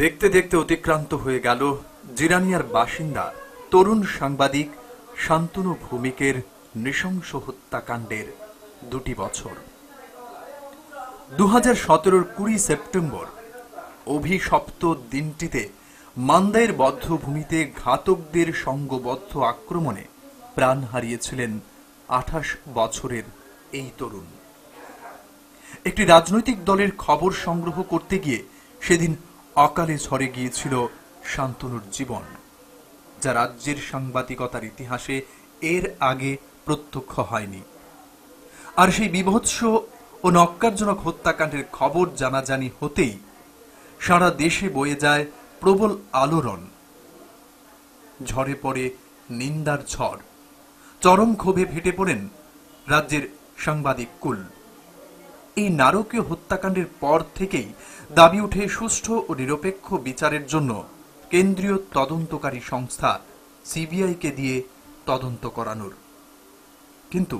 দেখতে দেখতে অতিক্রান্ত হয়ে গেল জিরানিয়ার বাসিন্দা তরুণ সাংবাদিক শান্তনু ভূমিকের নৃশংস হত্যাকাণ্ডের দুটি বছর দু হাজার সতেরোর কুড়ি সেপ্টেম্বর অভিশপ্ত দিনটিতে মান্দায়ের বদ্ধভূমিতে ঘাতকদের সঙ্গবদ্ধ আক্রমণে প্রাণ হারিয়েছিলেন আঠাশ বছরের এই তরুণ একটি রাজনৈতিক দলের খবর সংগ্রহ করতে গিয়ে সেদিন অকালে ঝরে গিয়েছিল শান্তনুর জীবন যা রাজ্যের সাংবাদিকতার ইতিহাসে এর আগে প্রত্যক্ষ হয়নি আর সেই বিভৎস ও নক্কারজনক হত্যাকাণ্ডের খবর জানাজানি হতেই সারা দেশে বয়ে যায় প্রবল আলোড়ন ঝরে পড়ে নিন্দার ঝড় চরম ক্ষোভে ফেটে পড়েন রাজ্যের সাংবাদিক কুল এই নারকীয় হত্যাকাণ্ডের পর থেকেই দাবি উঠে সুষ্ঠু ও নিরপেক্ষ বিচারের জন্য কেন্দ্রীয় তদন্তকারী সংস্থা সিবিআইকে দিয়ে তদন্ত করানোর কিন্তু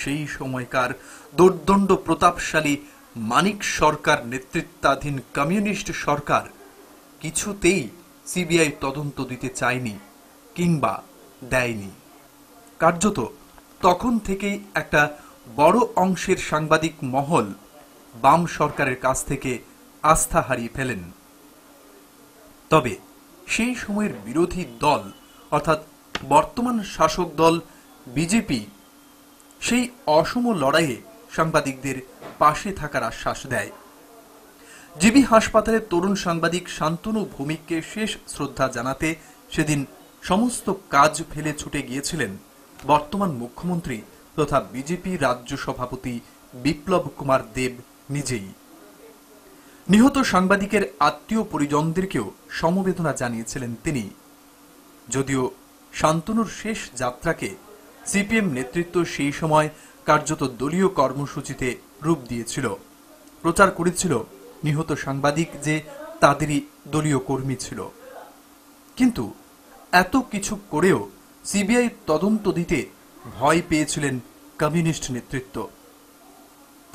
সেই সময়কার দুর্দণ্ড প্রতাপশালী মানিক সরকার নেতৃত্বাধীন কমিউনিস্ট সরকার কিছুতেই সিবিআই তদন্ত দিতে চায়নি কিংবা দেয়নি কার্যত তখন থেকেই একটা বড় অংশের সাংবাদিক মহল বাম সরকারের কাছ থেকে আস্থা হারিয়ে ফেলেন তবে সেই সময়ের বিরোধী দল অর্থাৎ বর্তমান শাসক দল বিজেপি সেই অসম লড়াইয়ে সাংবাদিকদের পাশে থাকার আশ্বাস দেয় জিবি হাসপাতালের তরুণ সাংবাদিক শান্তনু ভৌমিককে শেষ শ্রদ্ধা জানাতে সেদিন সমস্ত কাজ ফেলে ছুটে গিয়েছিলেন বর্তমান মুখ্যমন্ত্রী তথা বিজেপি রাজ্য সভাপতি বিপ্লব কুমার দেব নিজেই নিহত সাংবাদিকের আত্মীয় পরিজনদেরকেও সমবেদনা জানিয়েছিলেন তিনি যদিও শান্তনুর শেষ যাত্রাকে সিপিএম নেতৃত্ব সেই সময় কার্যত দলীয় কর্মসূচিতে রূপ দিয়েছিল প্রচার করেছিল নিহত সাংবাদিক যে তাদেরই দলীয় কর্মী ছিল কিন্তু এত কিছু করেও সিবিআই তদন্ত দিতে ভয় পেয়েছিলেন কমিউনিস্ট নেতৃত্ব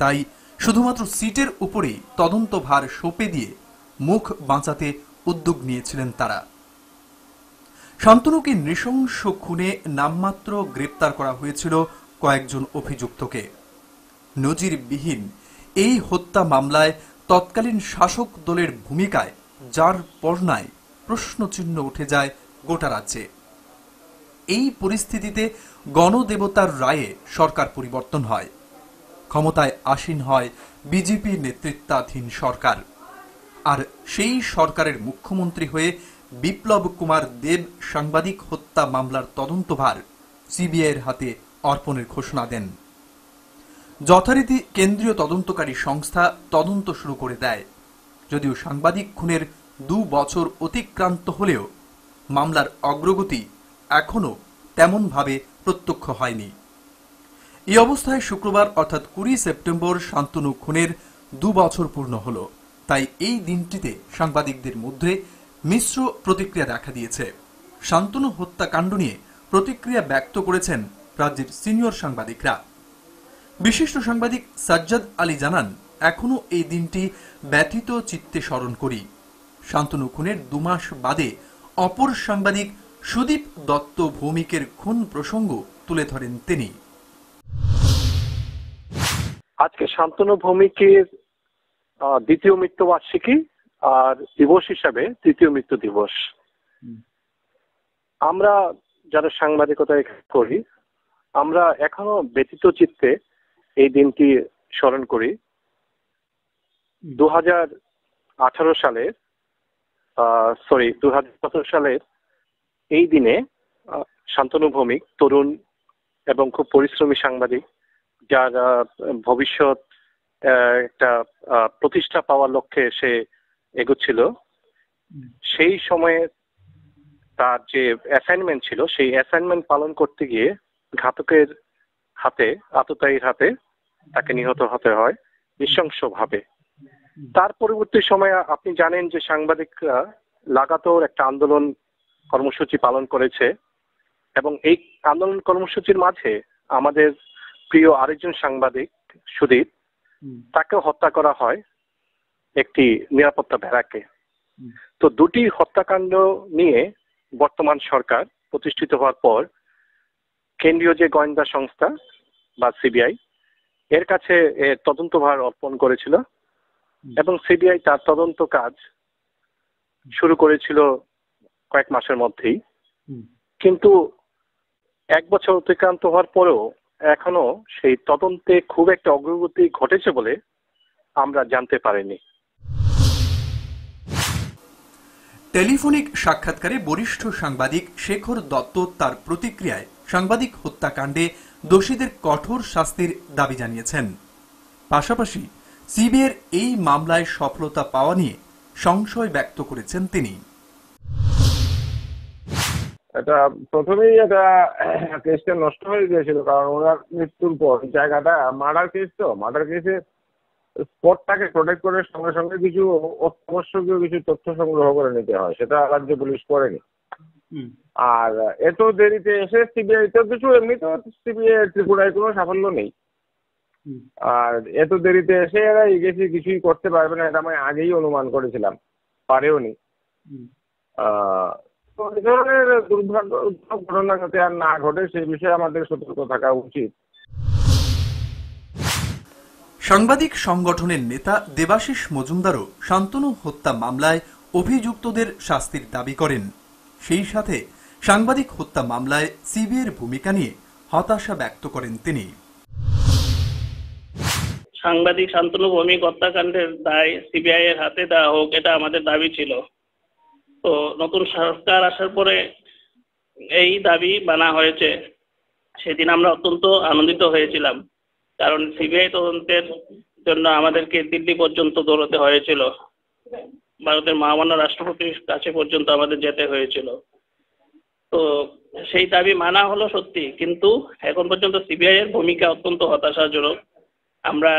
তাই শুধুমাত্র সিটের উপরেই তদন্তভার সঁপে দিয়ে মুখ বাঁচাতে উদ্যোগ নিয়েছিলেন তারা শান্তনুকে নৃশংস খুনে নামমাত্র গ্রেপ্তার করা হয়েছিল কয়েকজন অভিযুক্তকে নজিরবিহীন এই হত্যা মামলায় তৎকালীন শাসক দলের ভূমিকায় যার পর্ণায় প্রশ্নচিহ্ন উঠে যায় গোটা রাজ্যে এই পরিস্থিতিতে গণদেবতার রায়ে সরকার পরিবর্তন হয় ক্ষমতায় আসীন হয় বিজেপি নেতৃত্বাধীন সরকার আর সেই সরকারের মুখ্যমন্ত্রী হয়ে বিপ্লব কুমার দেব সাংবাদিক হত্যা মামলার তদন্তভার সিবিআইয়ের হাতে অর্পণের ঘোষণা দেন যথারীতি কেন্দ্রীয় তদন্তকারী সংস্থা তদন্ত শুরু করে দেয় যদিও সাংবাদিক খুনের দু বছর অতিক্রান্ত হলেও মামলার অগ্রগতি এখনও তেমনভাবে প্রত্যক্ষ হয়নি এই অবস্থায় শুক্রবার অর্থাৎ কুড়ি সেপ্টেম্বর শান্তনু খুনের দু বছর পূর্ণ হল তাই এই দিনটিতে সাংবাদিকদের মধ্যে মিশ্র প্রতিক্রিয়া দেখা দিয়েছে শান্তনু হত্যাকাণ্ড নিয়ে প্রতিক্রিয়া ব্যক্ত করেছেন রাজ্যের সিনিয়র সাংবাদিকরা বিশিষ্ট সাংবাদিক সাজ্জাদ আলী জানান এখনও এই দিনটি ব্যথিত চিত্তে স্মরণ করি শান্তনু খুনের দুমাস বাদে অপর সাংবাদিক সুদীপ দত্ত ভৌমিকের খুন প্রসঙ্গ তুলে ধরেন তিনি আজকে শান্তনু ভৌমিকের দ্বিতীয় মৃত্যুবার্ষিকী আর দিবস হিসাবে তৃতীয় মৃত্যু দিবস আমরা যারা সাংবাদিকতা করি আমরা এখনো ব্যতীত চিত্তে এই দিনটি স্মরণ করি দু হাজার আঠারো সালের সরি দু সতেরো সালের এই দিনে শান্তনু ভৌমিক তরুণ এবং খুব পরিশ্রমী সাংবাদিক যার ভবিষ্যৎ একটা প্রতিষ্ঠা পাওয়ার লক্ষ্যে সে এগোচ্ছিল সেই সময়ে তার যে অ্যাসাইনমেন্ট ছিল সেই অ্যাসাইনমেন্ট পালন করতে গিয়ে ঘাতকের হাতে আততায়ীর হাতে তাকে নিহত হতে হয় নৃশংসভাবে তার পরবর্তী সময়ে আপনি জানেন যে সাংবাদিকরা লাগাতার একটা আন্দোলন কর্মসূচি পালন করেছে এবং এই আন্দোলন কর্মসূচির মাঝে আমাদের প্রিয় আরেকজন সাংবাদিক সুদীপ তাকেও হত্যা করা হয় একটি নিরাপত্তা ভেড়াকে তো দুটি হত্যাকাণ্ড নিয়ে বর্তমান সরকার প্রতিষ্ঠিত হওয়ার পর কেন্দ্রীয় যে গোয়েন্দা সংস্থা বা সিবিআই এর কাছে তদন্তভার অর্পণ করেছিল এবং সিবিআই তার তদন্ত কাজ শুরু করেছিল কয়েক মাসের মধ্যেই কিন্তু এক বছর অতিক্রান্ত হওয়ার পরেও এখনো সেই তদন্তে খুব একটা অগ্রগতি ঘটেছে বলে আমরা জানতে পারিনি টেলিফোনিক সাক্ষাৎকারে বরিষ্ঠ সাংবাদিক শেখর দত্ত তার প্রতিক্রিয়ায় সাংবাদিক হত্যাকাণ্ডে দোষীদের কঠোর শাস্তির দাবি জানিয়েছেন পাশাপাশি সিবিআইয়ের এই মামলায় সফলতা পাওয়া নিয়ে সংশয় ব্যক্ত করেছেন তিনি এটা প্রথমেই এটা কেসটা নষ্ট হয়ে গিয়েছিল কারণ ওনার মৃত্যুর পর জায়গাটা মার্ডার কেস তো মার্ডার কেসে স্পটটাকে প্রোটেক্ট করে সঙ্গে সঙ্গে কিছু অত্যাবশ্যকীয় কিছু তথ্য সংগ্রহ করে নিতে হয় সেটা রাজ্য পুলিশ করেনি আর এত দেরিতে এসে সিবিআই তো কিছু এমনিতেও সিবিআই ত্রিপুরায় কোনো সাফল্য নেই আর এত দেরিতে এসে এরা গেছি কিছুই করতে পারবে না এটা আমি আগেই অনুমান করেছিলাম পারেও নি এই ধরনের দুর্ভাগ্য ঘটনা যাতে আর না ঘটে বিষয়ে আমাদের সতর্ক থাকা উচিত সাংবাদিক সংগঠনের নেতা দেবাশিস মজুমদারও শান্তনু হত্যা মামলায় অভিযুক্তদের শাস্তির দাবি করেন সেই সাথে সাংবাদিক হত্যা মামলায় সিবিএর ভূমিকা নিয়ে হতাশা ব্যক্ত করেন তিনি সাংবাদিক শান্তনু ভৌমিক হত্যাকাণ্ডের দায় সিবিআই এর হাতে দেওয়া হোক এটা আমাদের দাবি ছিল তো নতুন সরকার আসার পরে এই দাবি বানা হয়েছে সেদিন আমরা অত্যন্ত আনন্দিত হয়েছিলাম কারণ সিবিআই তদন্তের জন্য আমাদেরকে দিল্লি পর্যন্ত দৌড়াতে হয়েছিল ভারতের মহামান্য রাষ্ট্রপতির কাছে পর্যন্ত আমাদের যেতে হয়েছিল তো সেই দাবি মানা হলো সত্যি কিন্তু এখন পর্যন্ত সিবিআই এর ভূমিকা অত্যন্ত হতাশাজনক আমরা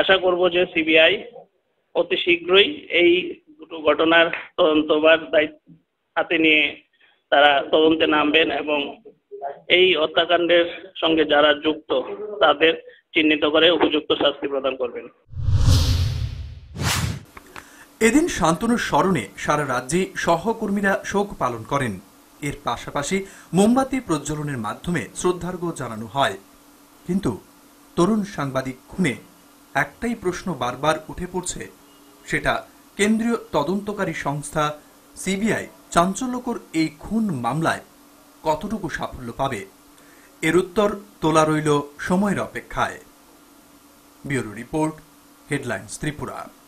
আশা করব যে সিবিআই অতি শীঘ্রই এই দুটো ঘটনার তদন্তবার দায়িত্ব হাতে নিয়ে তারা তদন্তে নামবেন এবং এই হত্যাকাণ্ডের সঙ্গে যারা যুক্ত তাদের চিহ্নিত করে উপযুক্ত শাস্তি প্রদান করবেন এদিন শান্তনুর স্মরণে সারা রাজ্যে সহকর্মীরা শোক পালন করেন এর পাশাপাশি মোমবাতি প্রজ্বলনের মাধ্যমে শ্রদ্ধার্ঘ্য জানানো হয় কিন্তু তরুণ সাংবাদিক খুনে একটাই প্রশ্ন বারবার উঠে পড়ছে সেটা কেন্দ্রীয় তদন্তকারী সংস্থা সিবিআই চাঞ্চল্যকর এই খুন মামলায় কতটুকু সাফল্য পাবে এর উত্তর তোলা রইল সময়ের অপেক্ষায় ব্যুরো রিপোর্ট হেডলাইন ত্রিপুরা